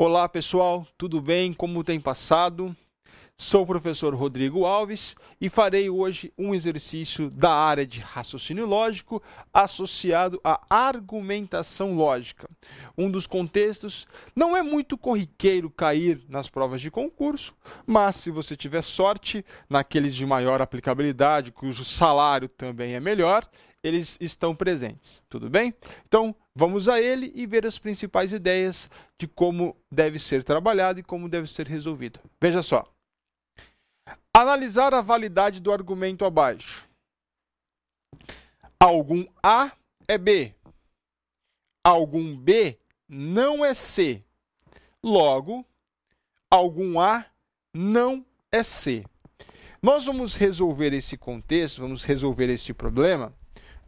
Olá pessoal, tudo bem? Como tem passado? Sou o professor Rodrigo Alves e farei hoje um exercício da área de raciocínio lógico associado à argumentação lógica. Um dos contextos não é muito corriqueiro cair nas provas de concurso, mas se você tiver sorte, naqueles de maior aplicabilidade, cujo salário também é melhor, eles estão presentes. Tudo bem? Então, vamos a ele e ver as principais ideias de como deve ser trabalhado e como deve ser resolvido. Veja só. Analisar a validade do argumento abaixo. Algum A é B. Algum B não é C. Logo, algum A não é C. Nós vamos resolver esse contexto, vamos resolver esse problema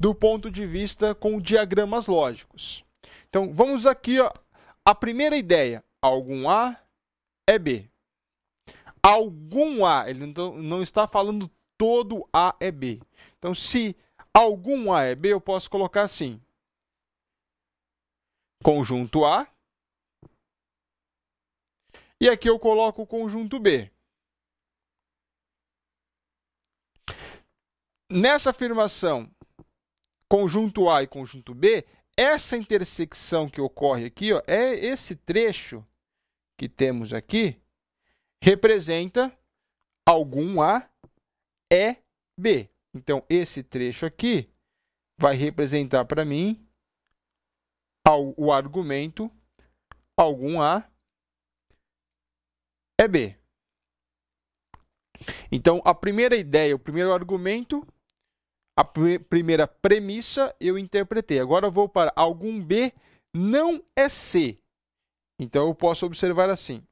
do ponto de vista com diagramas lógicos. Então, vamos aqui ó, a primeira ideia. Algum A é B. Algum A, ele não está falando todo A é B. Então, se algum A é B, eu posso colocar assim. Conjunto A. E aqui eu coloco o conjunto B. Nessa afirmação, conjunto A e conjunto B, essa intersecção que ocorre aqui, ó, é esse trecho que temos aqui, representa algum A é B. Então, esse trecho aqui vai representar para mim o argumento algum A é B. Então, a primeira ideia, o primeiro argumento a primeira premissa eu interpretei. Agora eu vou para algum B não é C. Então eu posso observar assim.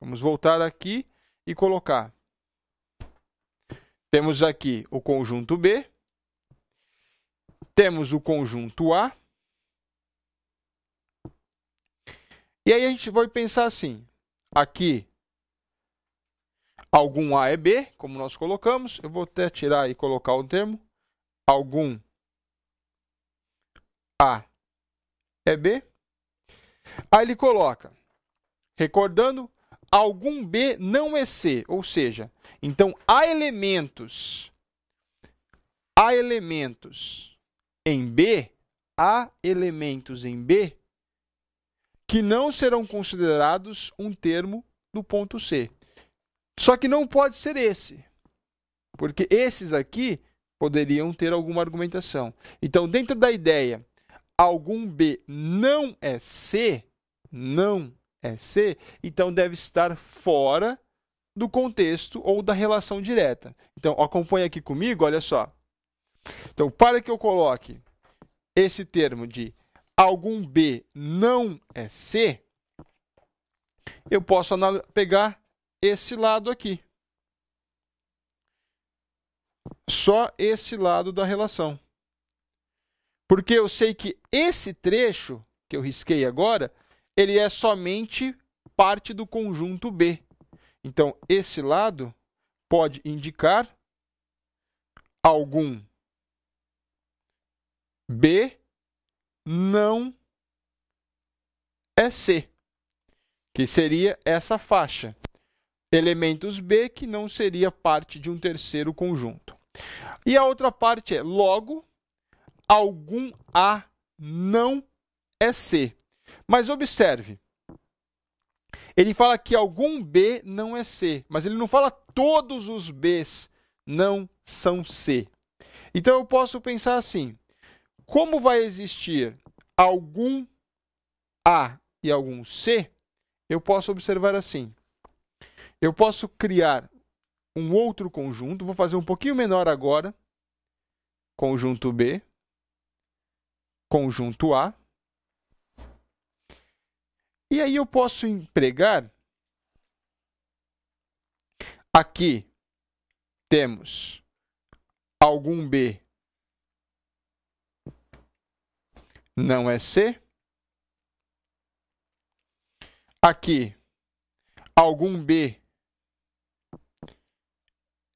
Vamos voltar aqui e colocar. Temos aqui o conjunto B. Temos o conjunto A. E aí a gente vai pensar assim. Aqui, algum A é B, como nós colocamos. Eu vou até tirar e colocar o termo algum A é B. Aí ele coloca, recordando, algum B não é C, ou seja, então há elementos há elementos em B, há elementos em B que não serão considerados um termo do ponto C. Só que não pode ser esse, porque esses aqui poderiam ter alguma argumentação. Então, dentro da ideia, algum B não é C, não é C, então deve estar fora do contexto ou da relação direta. Então, acompanha aqui comigo, olha só. Então, para que eu coloque esse termo de algum B não é C, eu posso pegar esse lado aqui só esse lado da relação. Porque eu sei que esse trecho que eu risquei agora, ele é somente parte do conjunto B. Então, esse lado pode indicar algum B não é C, que seria essa faixa. Elementos B que não seria parte de um terceiro conjunto. E a outra parte é, logo, algum A não é C. Mas observe, ele fala que algum B não é C, mas ele não fala todos os Bs não são C. Então eu posso pensar assim: como vai existir algum A e algum C? Eu posso observar assim. Eu posso criar um outro conjunto, vou fazer um pouquinho menor agora. Conjunto B, conjunto A. E aí eu posso empregar aqui temos algum B não é C. Aqui algum B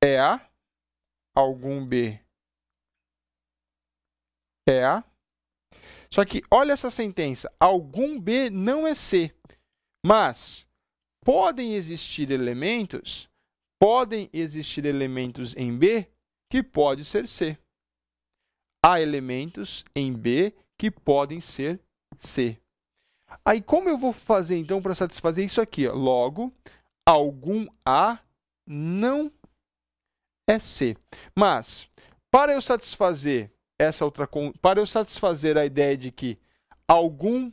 é A, algum B é A. Só que olha essa sentença, algum B não é C, mas podem existir elementos, podem existir elementos em B que pode ser C. Há elementos em B que podem ser C. Aí como eu vou fazer então para satisfazer isso aqui? Ó? Logo, algum A não é C. Mas para eu satisfazer essa outra para eu satisfazer a ideia de que algum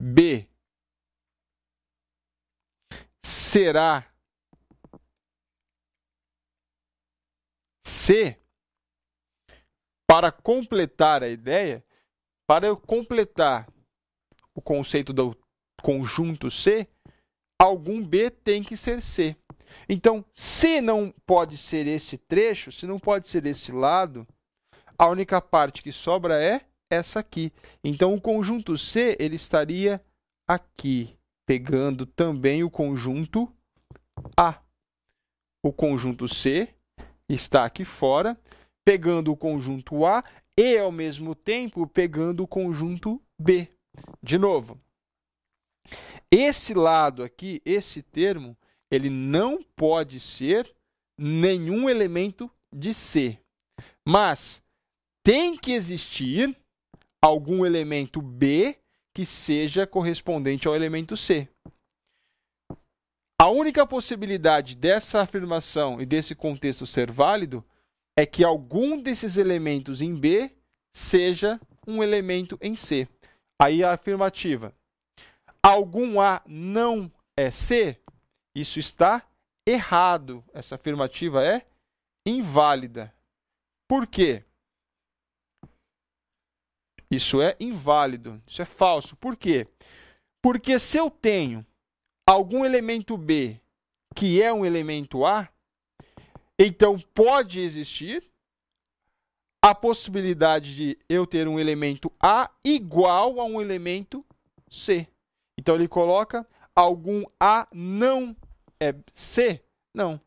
B será C para completar a ideia, para eu completar o conceito do conjunto C, algum B tem que ser C. Então, se não pode ser esse trecho, se não pode ser esse lado, a única parte que sobra é essa aqui. Então, o conjunto C ele estaria aqui, pegando também o conjunto A. O conjunto C está aqui fora, pegando o conjunto A e, ao mesmo tempo, pegando o conjunto B. De novo, esse lado aqui, esse termo, ele não pode ser nenhum elemento de C. Mas tem que existir algum elemento B que seja correspondente ao elemento C. A única possibilidade dessa afirmação e desse contexto ser válido é que algum desses elementos em B seja um elemento em C. Aí a afirmativa: algum A não é C? Isso está errado. Essa afirmativa é inválida. Por quê? Isso é inválido, isso é falso. Por quê? Porque se eu tenho algum elemento B que é um elemento A, então pode existir a possibilidade de eu ter um elemento A igual a um elemento C. Então ele coloca algum A não é C? Não.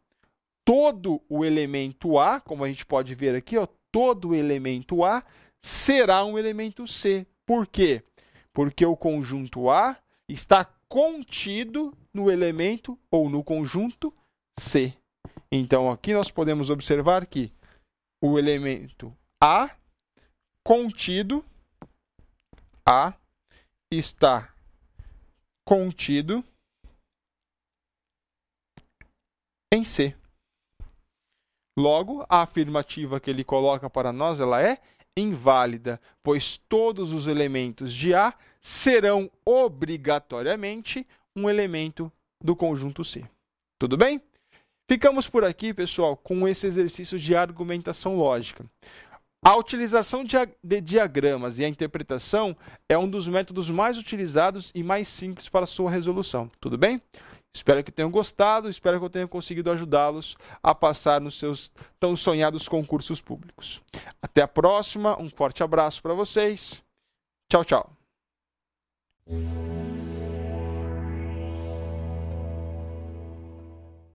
Todo o elemento A, como a gente pode ver aqui, ó, todo o elemento A será um elemento C. Por quê? Porque o conjunto A está contido no elemento ou no conjunto C. Então, aqui nós podemos observar que o elemento A contido A está contido em C. Logo, a afirmativa que ele coloca para nós ela é inválida, pois todos os elementos de A serão obrigatoriamente um elemento do conjunto C. Tudo bem? Ficamos por aqui, pessoal, com esse exercício de argumentação lógica. A utilização de diagramas e a interpretação é um dos métodos mais utilizados e mais simples para sua resolução. Tudo bem? Espero que tenham gostado, espero que eu tenha conseguido ajudá-los a passar nos seus tão sonhados concursos públicos. Até a próxima, um forte abraço para vocês. Tchau, tchau.